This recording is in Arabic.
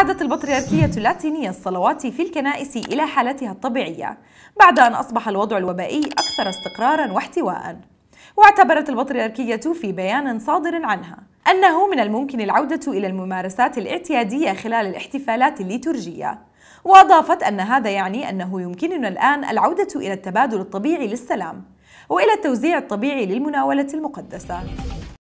عادت البطريركية اللاتينية الصلوات في الكنائس إلى حالتها الطبيعية بعد أن أصبح الوضع الوبائي أكثر استقرارا واحتواء واعتبرت البطريركية في بيان صادر عنها أنه من الممكن العودة إلى الممارسات الاعتيادية خلال الاحتفالات الليتورجية وأضافت أن هذا يعني أنه يمكننا الآن العودة إلى التبادل الطبيعي للسلام وإلى التوزيع الطبيعي للمناولة المقدسة